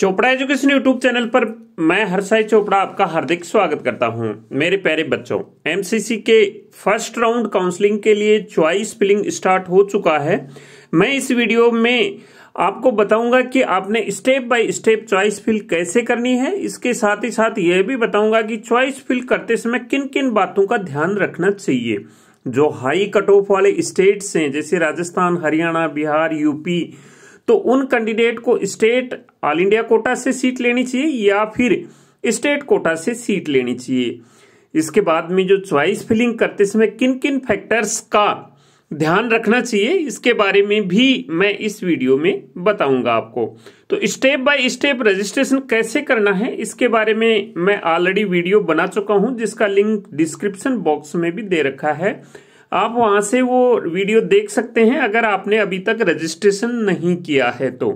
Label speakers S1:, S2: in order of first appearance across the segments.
S1: Chopra education YouTube channel पर मैं हरसाई चोपड़ा आपका हार्दिक स्वागत करता हूं मेरे प्यारे बच्चों एमसीसी के फर्स्ट राउंड काउंसलिंग के लिए चॉइस फिलिंग स्टार्ट हो चुका है मैं इस वीडियो में आपको बताऊंगा कि आपने step by step choice fill कैसे करनी है इसके साथ ही साथ यह भी बताऊंगा कि चॉइस फिल करते समय किन किन बातों का ध्यान रखना चाहिए जो हाई कट ऑफ वाले स्टेट्स हैं जैसे राजस्थान हरियाणा बिहार यूपी तो उन कैंडिडेट को स्टेट ऑल इंडिया कोटा से सीट लेनी चाहिए या फिर स्टेट कोटा से सीट लेनी चाहिए इसके बाद में जो च्वाइस फिलिंग करते समय किन किन फैक्टर्स का ध्यान रखना चाहिए इसके बारे में भी मैं इस वीडियो में बताऊंगा आपको तो स्टेप बाय स्टेप रजिस्ट्रेशन कैसे करना है इसके बारे में मैं ऑलरेडी वीडियो बना चुका हूं जिसका लिंक डिस्क्रिप्शन बॉक्स में भी दे रखा है आप वहां से वो वीडियो देख सकते हैं अगर आपने अभी तक रजिस्ट्रेशन नहीं किया है तो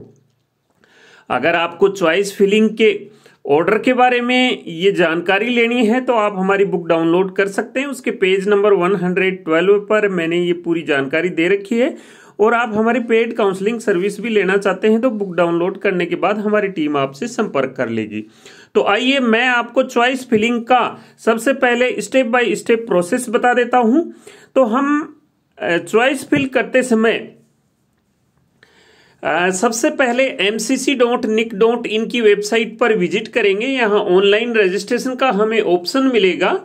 S1: अगर आपको चॉइस फिलिंग के ऑर्डर के बारे में ये जानकारी लेनी है तो आप हमारी बुक डाउनलोड कर सकते हैं उसके पेज नंबर 112 पर मैंने ये पूरी जानकारी दे रखी है और आप हमारी पेड काउंसलिंग सर्विस भी लेना चाहते हैं तो बुक डाउनलोड करने के बाद हमारी टीम आपसे संपर्क कर लेगी तो आइए मैं आपको चॉइस फिलिंग का सबसे पहले स्टेप बाय स्टेप प्रोसेस बता देता हूं तो हम चॉइस फिल करते समय सबसे पहले M C C dot nic dot in की वेबसाइट पर विजिट करेंगे यहाँ ऑनलाइन रजिस्ट्रेशन का हमें ऑप्शन मिलेगा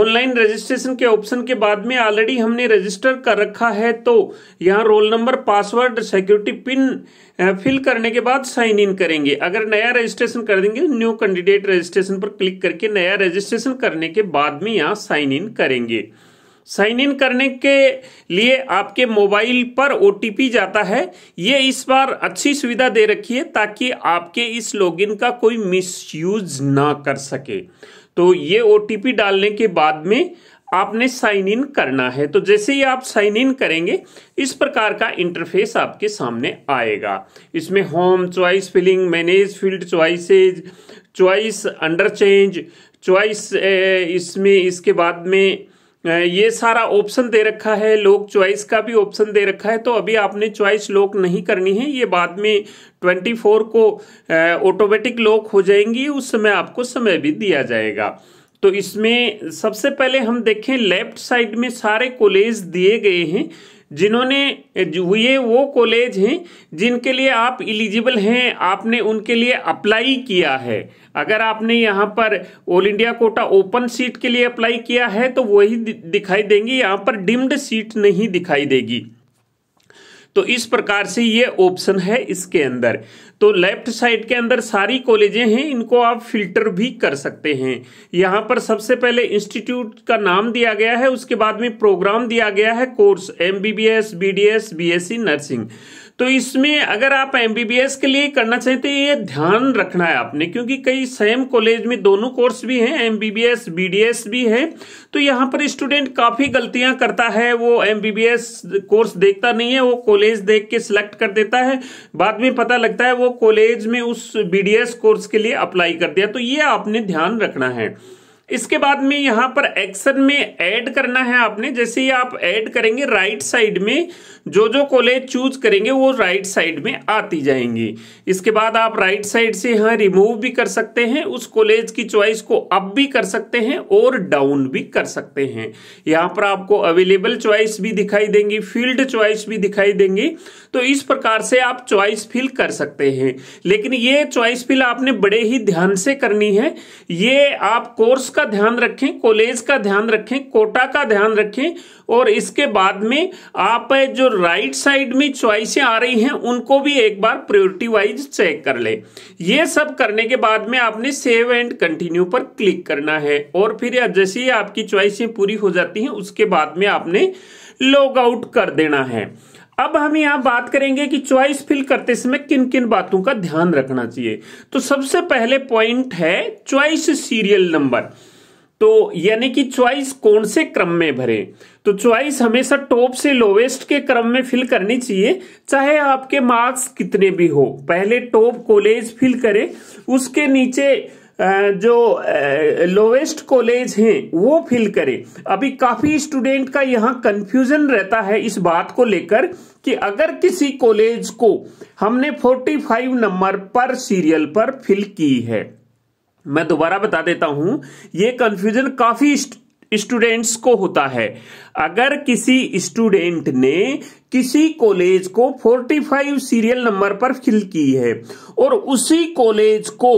S1: ऑनलाइन रजिस्ट्रेशन के ऑप्शन के बाद में ऑलरेडी हमने रजिस्टर कर रखा है तो यहाँ roll number password security pin fill करने के बाद साइन इन करेंगे अगर नया रजिस्ट्रेशन कर देंगे न्यू कैंडिडेट रजिस्ट्रेशन पर क्लिक करके नया रजिस्ट्रेशन करने के बाद में यहाँ साइन इन करेंगे साइन इन करने के लिए आपके मोबाइल पर ओ जाता है ये इस बार अच्छी सुविधा दे रखी है ताकि आपके इस लॉगिन का कोई मिसयूज ना कर सके तो ये ओ डालने के बाद में आपने साइन इन करना है तो जैसे ही आप साइन इन करेंगे इस प्रकार का इंटरफेस आपके सामने आएगा इसमें home choice filling manage field choices choice under change choice इसमें इसके बाद में ये सारा ऑप्शन दे रखा है लोक चॉइस का भी ऑप्शन दे रखा है तो अभी आपने चॉइस लॉक नहीं करनी है ये बाद में 24 को ऑटोमेटिक लॉक हो जाएंगी उस समय आपको समय भी दिया जाएगा तो इसमें सबसे पहले हम देखें लेफ्ट साइड में सारे कॉलेज दिए गए हैं जिन्होंने ये वो कॉलेज हैं जिनके लिए आप इलिजिबल हैं आपने उनके लिए अप्लाई किया है अगर आपने यहाँ पर all India quota open seat के लिए अप्लाई किया है तो वही दिखाई देंगी यहाँ पर डिम्ड सीट नहीं दिखाई देगी तो इस प्रकार से ये ऑप्शन है इसके अंदर तो लेफ्ट साइड के अंदर सारी कॉलेजें हैं इनको आप फिल्टर भी कर सकते हैं यहाँ पर सबसे पहले इंस्टीट्यूट का नाम दिया गया है उसके बाद में प्रोग्राम दिया गया है course M B B S B D S B S C nursing तो इसमें अगर आप एमबीबीएस के लिए करना चाहते हैं ये ध्यान रखना है आपने क्योंकि कई सेम कॉलेज में दोनों कोर्स भी हैं एमबीबीएस बीडीएस भी है तो यहाँ पर स्टूडेंट काफी गलतियां करता है वो एमबीबीएस कोर्स देखता नहीं है वो कॉलेज देख के सिलेक्ट कर देता है बाद में पता लगता है वो कॉलेज में उस एस कोर्स के लिए अप्लाई कर दिया तो ये आपने ध्यान रखना है इसके बाद में यहाँ पर एक्शन में ऐड करना है आपने जैसे ही आप ऐड करेंगे राइट साइड में जो जो कॉलेज चूज करेंगे वो राइट साइड में आती जाएंगी इसके बाद आप राइट साइड से यहाँ रिमूव भी कर सकते हैं उस कॉलेज की चॉइस को अप भी कर सकते हैं और डाउन भी कर सकते हैं यहाँ पर आपको अवेलेबल चॉइस भी दिखाई देंगी फील्ड चॉइस भी दिखाई देंगी तो इस प्रकार से आप चॉइस फिल कर सकते हैं लेकिन ये चॉइस फिल आपने बड़े ही ध्यान से करनी है ये आप कोर्स का का ध्यान रखें कॉलेज का ध्यान रखें कोटा का ध्यान रखें और इसके बाद में आप जो राइट साइड में च्वाइसें आ रही हैं उनको भी एक बार प्रियोरिटी वाइज चेक कर लें ये सब करने के बाद में आपने सेव एंड कंटिन्यू पर क्लिक करना है और फिर जैसे ही आपकी च्वाइसें पूरी हो जाती हैं उसके बाद में आपने लॉग आउट कर देना है अब हम यहां बात करेंगे कि चॉइस फिल करते समय किन किन बातों का ध्यान रखना चाहिए तो सबसे पहले पॉइंट है चॉइस सीरियल नंबर तो यानी कि चॉइस कौन से क्रम में भरे तो च्वाइस हमेशा टॉप से लोवेस्ट के क्रम में फिल करनी चाहिए चाहे आपके मार्क्स कितने भी हो पहले टॉप कॉलेज फिल करें उसके नीचे जो लोवेस्ट कॉलेज हैं वो फिल करें अभी काफी स्टूडेंट का यहाँ कंफ्यूजन रहता है इस बात को लेकर कि अगर किसी कॉलेज को हमने 45 नंबर पर सीरियल पर फिल की है मैं दोबारा बता देता हूं ये कंफ्यूजन काफी स्टूडेंट्स को होता है अगर किसी स्टूडेंट ने किसी कॉलेज को 45 सीरियल नंबर पर फिल की है और उसी कॉलेज को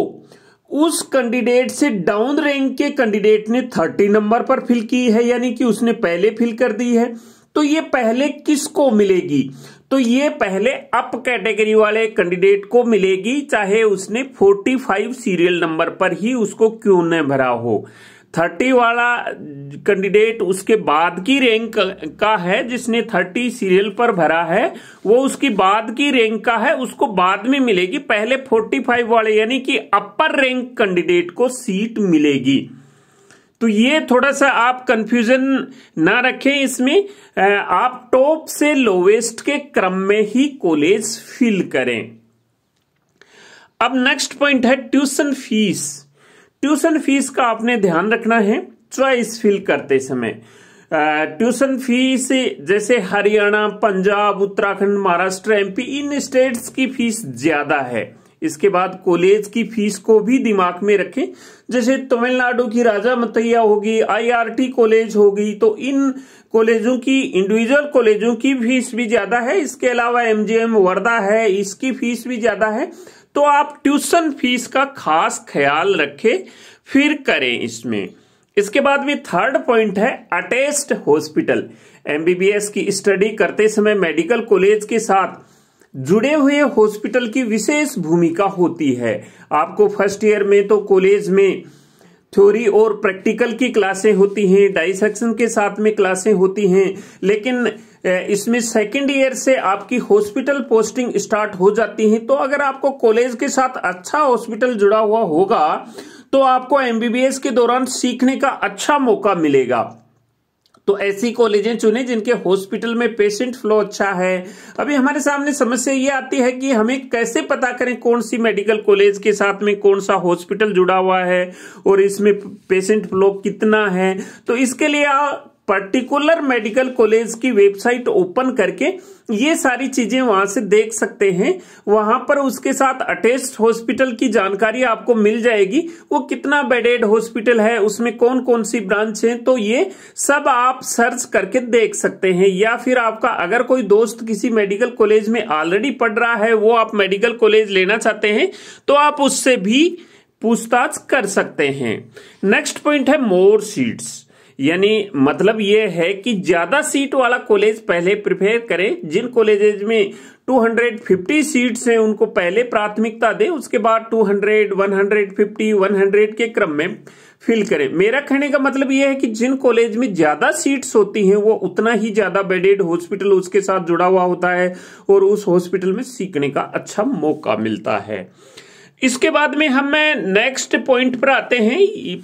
S1: उस कैंडिडेट से डाउन रैंक के कैंडिडेट ने 30 नंबर पर फिल की है यानी कि उसने पहले फिल कर दी है तो ये पहले किसको मिलेगी तो ये पहले अप कैटेगरी वाले कैंडिडेट को मिलेगी चाहे उसने 45 सीरियल नंबर पर ही उसको क्यों न भरा हो 30 वाला कैंडिडेट उसके बाद की रैंक का है जिसने 30 सीरियल पर भरा है वो उसकी बाद की रैंक का है उसको बाद में मिलेगी पहले 45 वाले यानी कि अपर रैंक कैंडिडेट को सीट मिलेगी तो ये थोड़ा सा आप कंफ्यूजन ना रखें इसमें आप टॉप से लोवेस्ट के क्रम में ही कॉलेज फिल करें अब नेक्स्ट पॉइंट है ट्यूशन फीस ट्यूशन फीस का आपने ध्यान रखना है चॉइस फिल करते समय ट्यूशन फीस जैसे हरियाणा पंजाब उत्तराखंड महाराष्ट्र एमपी इन स्टेट्स की फीस ज्यादा है इसके बाद कॉलेज की फीस को भी दिमाग में रखें जैसे तमिलनाडु की राजा मतैया होगी आईआरटी कॉलेज होगी तो इन कॉलेजों की इंडिविजुअल कॉलेजों की फीस भी ज्यादा है इसके अलावा एमजीएम वर्धा है इसकी फीस भी ज्यादा है तो आप ट्यूशन फीस का खास ख्याल रखें फिर करें इसमें इसके बाद में थर्ड पॉइंट है अटेस्ट हॉस्पिटल एमबीबीएस की स्टडी करते समय मेडिकल कॉलेज के साथ जुड़े हुए हॉस्पिटल की विशेष भूमिका होती है आपको फर्स्ट ईयर में तो कॉलेज में थ्योरी और प्रैक्टिकल की क्लासें होती हैं डाइसेक्शन के साथ में क्लासें होती हैं लेकिन इसमें सेकेंड ईयर से आपकी हॉस्पिटल पोस्टिंग स्टार्ट हो जाती है तो अगर आपको कॉलेज के साथ अच्छा हॉस्पिटल जुड़ा हुआ होगा तो आपको एमबीबीएस के दौरान सीखने का अच्छा मौका मिलेगा तो ऐसी कॉलेजें चुने जिनके हॉस्पिटल में पेशेंट फ्लो अच्छा है अभी हमारे सामने समस्या ये आती है कि हमें कैसे पता करें कौन सी मेडिकल कॉलेज के साथ में कौन सा हॉस्पिटल जुड़ा हुआ है और इसमें पेशेंट फ्लो कितना है तो इसके लिए पर्टिकुलर मेडिकल कॉलेज की वेबसाइट ओपन करके ये सारी चीजें वहां से देख सकते हैं वहां पर उसके साथ अटेस्ट हॉस्पिटल की जानकारी आपको मिल जाएगी वो कितना बेडेड हॉस्पिटल है उसमें कौन कौन सी ब्रांच है तो ये सब आप सर्च करके देख सकते हैं या फिर आपका अगर कोई दोस्त किसी मेडिकल कॉलेज में ऑलरेडी पढ़ रहा है वो आप मेडिकल कॉलेज लेना चाहते हैं तो आप उससे भी पूछताछ कर सकते हैं नेक्स्ट पॉइंट है मोर सीट्स यानी मतलब ये है कि ज्यादा सीट वाला कॉलेज पहले प्रिपेयर करें जिन कॉलेजेज में 250 सीट्स हैं उनको पहले प्राथमिकता दें उसके बाद 200, 150, 100 के क्रम में फिल करें मेरा कहने का मतलब यह है कि जिन कॉलेज में ज्यादा सीट्स होती हैं वो उतना ही ज्यादा बेडेड हॉस्पिटल उसके साथ जुड़ा हुआ होता है और उस हॉस्पिटल में सीखने का अच्छा मौका मिलता है इसके बाद में हम नेक्स्ट पॉइंट पर आते हैं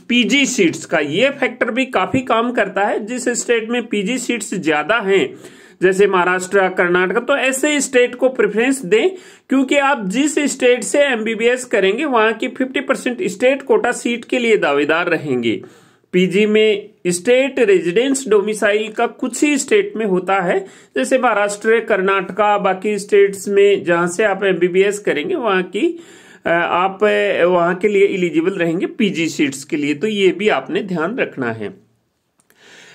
S1: पीजी सीट्स का ये फैक्टर भी काफी काम करता है जिस स्टेट में पीजी सीट्स ज्यादा हैं जैसे महाराष्ट्र कर्नाटक तो ऐसे स्टेट को प्रेफरेंस दें क्योंकि आप जिस स्टेट से एमबीबीएस करेंगे वहां की 50 परसेंट स्टेट कोटा सीट के लिए दावेदार रहेंगे पीजी में स्टेट रेजिडेंस डोमिसाइल का कुछ ही स्टेट में होता है जैसे महाराष्ट्र कर्नाटका बाकी स्टेट्स में जहां से आप एमबीबीएस करेंगे वहां की आप वहाँ के लिए एलिजिबल रहेंगे पीजी सीट्स के लिए तो ये भी आपने ध्यान रखना है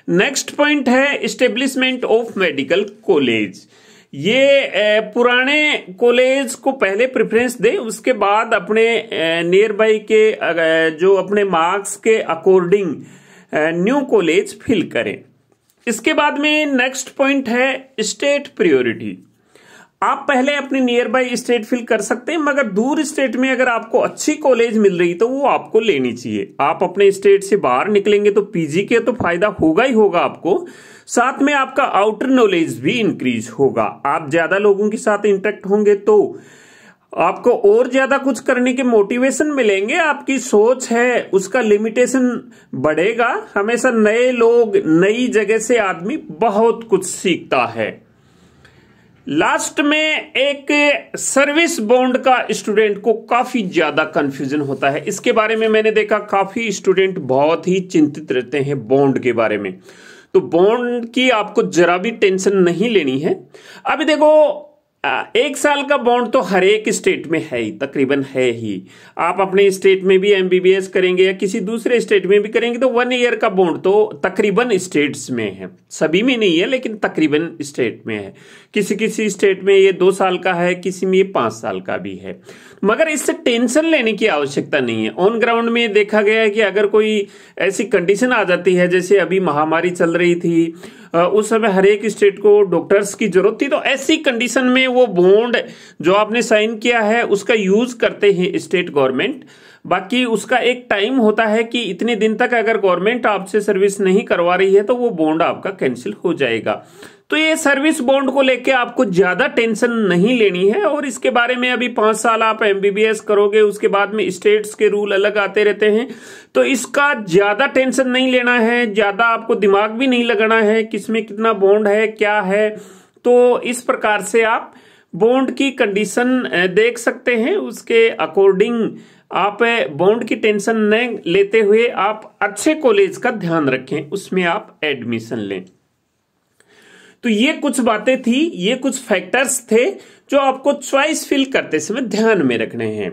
S1: नेक्स्ट पॉइंट है स्टेब्लिशमेंट ऑफ मेडिकल कॉलेज ये पुराने कॉलेज को पहले प्रेफरेंस दे उसके बाद अपने नियर बाई के जो अपने मार्क्स के अकॉर्डिंग न्यू कॉलेज फिल करें इसके बाद में नेक्स्ट पॉइंट है स्टेट प्रायोरिटी आप पहले अपनी नियर बाय स्टेट फिल कर सकते हैं मगर दूर स्टेट में अगर आपको अच्छी कॉलेज मिल रही तो वो आपको लेनी चाहिए आप अपने स्टेट से बाहर निकलेंगे तो पीजी के तो फायदा होगा ही होगा आपको साथ में आपका आउटर नॉलेज भी इंक्रीज होगा आप ज्यादा लोगों के साथ इंटरेक्ट होंगे तो आपको और ज्यादा कुछ करने के मोटिवेशन मिलेंगे आपकी सोच है उसका लिमिटेशन बढ़ेगा हमेशा नए लोग नई जगह से आदमी बहुत कुछ सीखता है लास्ट में एक सर्विस बॉन्ड का स्टूडेंट को काफ़ी ज़्यादा कंफ्यूजन होता है इसके बारे में मैंने देखा काफ़ी स्टूडेंट बहुत ही चिंतित रहते हैं बॉन्ड के बारे में तो बॉन्ड की आपको जरा भी टेंशन नहीं लेनी है अभी देखो एक साल का बॉन्ड तो हर एक स्टेट में है ही तकरीबन है ही आप अपने स्टेट में भी एमबीबीएस करेंगे या किसी दूसरे स्टेट में भी करेंगे तो वन ईयर का बॉन्ड तो तकरीबन स्टेट्स में है सभी में नहीं है लेकिन तकरीबन स्टेट में है किसी किसी स्टेट में ये दो साल का है किसी में ये पांच साल का भी है मगर इससे टेंशन लेने की आवश्यकता नहीं है ऑन ग्राउंड में देखा गया है कि अगर कोई ऐसी कंडीशन आ जाती है जैसे अभी महामारी चल रही थी उस समय हर एक स्टेट को डॉक्टर्स की जरूरत थी तो ऐसी कंडीशन में वो बॉन्ड जो आपने साइन किया है उसका यूज करते हैं स्टेट गवर्नमेंट बाकी उसका एक टाइम होता है कि इतने दिन तक अगर गवर्नमेंट आपसे सर्विस नहीं करवा रही है तो वो बॉन्ड आपका कैंसिल हो जाएगा तो ये सर्विस बॉन्ड को लेके आपको ज्यादा टेंशन नहीं लेनी है और इसके बारे में अभी पांच साल आप एमबीबीएस करोगे उसके बाद में स्टेट्स के रूल अलग आते रहते हैं तो इसका ज्यादा टेंशन नहीं लेना है ज्यादा आपको दिमाग भी नहीं लगाना है किसमें कितना बॉन्ड है क्या है तो इस प्रकार से आप बॉन्ड की कंडीशन देख सकते हैं उसके अकॉर्डिंग आप बॉन्ड की टेंशन न लेते हुए आप अच्छे कॉलेज का ध्यान रखें उसमें आप एडमिशन लें तो ये कुछ बातें थी ये कुछ फैक्टर्स थे जो आपको च्वाइस फिल करते समय ध्यान में रखने हैं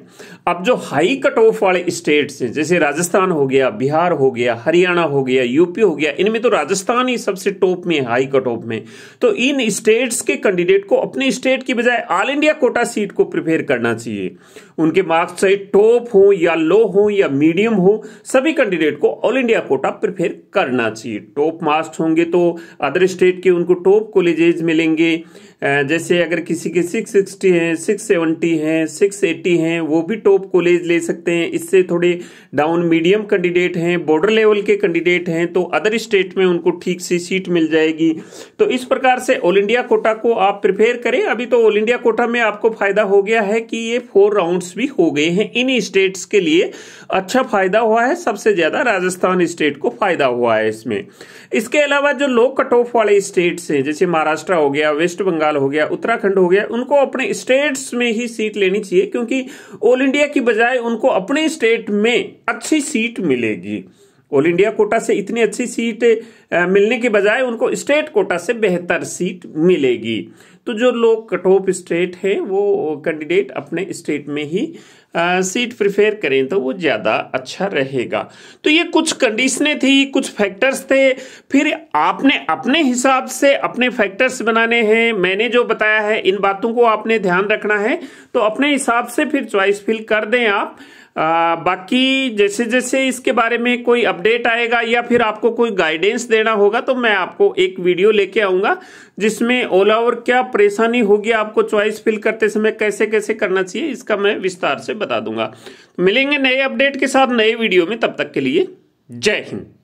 S1: अब जो हाई कट ऑफ वाले स्टेट्स हैं जैसे राजस्थान हो गया बिहार हो गया हरियाणा हो गया यूपी हो गया इनमें तो राजस्थान ही सबसे टॉप में है हाई कट ऑफ में तो इन स्टेट्स के कैंडिडेट को अपने स्टेट की बजाय ऑल इंडिया कोटा सीट को प्रिपेयर करना चाहिए उनके मार्क्स चाहे टॉप हो या लो हो या मीडियम हो सभी कैंडिडेट को ऑल इंडिया कोटा प्रिफेयर करना चाहिए टॉप मार्क्स होंगे तो अदर स्टेट के उनको टॉप कॉलेजेज मिलेंगे जैसे अगर किसी के सिक्स सिक्सटी हैं सिक्स सेवेंटी हैं सिक्स एटी हैं वो भी टॉप कॉलेज ले सकते हैं इससे थोड़े डाउन मीडियम कैंडिडेट हैं बॉर्डर लेवल के कैंडिडेट हैं तो अदर स्टेट में उनको ठीक सी सीट मिल जाएगी तो इस प्रकार से ऑल इंडिया कोटा को आप प्रिपेयर करें अभी तो ऑल इंडिया कोटा में आपको फायदा हो गया है कि ये फोर राउंड्स भी हो गए हैं इन स्टेट्स के लिए अच्छा फायदा हुआ है सबसे ज्यादा राजस्थान स्टेट को फायदा हुआ है इसमें इसके अलावा जो लो कट ऑफ वाले स्टेट्स हैं जैसे महाराष्ट्र हो गया वेस्ट बंगाल बंगाल हो गया उत्तराखंड हो गया उनको अपने स्टेट्स में ही सीट लेनी चाहिए क्योंकि ऑल इंडिया की बजाय उनको अपने स्टेट में अच्छी सीट मिलेगी ऑल इंडिया कोटा से इतनी अच्छी सीट मिलने के बजाय उनको स्टेट कोटा से बेहतर सीट मिलेगी तो जो लोग कट ऑफ स्टेट है वो कैंडिडेट अपने स्टेट में ही सीट प्रिफेयर करें तो वो ज़्यादा अच्छा रहेगा तो ये कुछ कंडीशनें थी कुछ फैक्टर्स थे फिर आपने अपने हिसाब से अपने फैक्टर्स बनाने हैं मैंने जो बताया है इन बातों को आपने ध्यान रखना है तो अपने हिसाब से फिर च्वाइस फिल कर दें आप आ, बाकी जैसे जैसे इसके बारे में कोई अपडेट आएगा या फिर आपको कोई गाइडेंस देना होगा तो मैं आपको एक वीडियो लेके आऊंगा जिसमें ऑल ओवर क्या परेशानी होगी आपको चॉइस फिल करते समय कैसे कैसे करना चाहिए इसका मैं विस्तार से बता दूंगा मिलेंगे नए अपडेट के साथ नए वीडियो में तब तक के लिए जय हिंद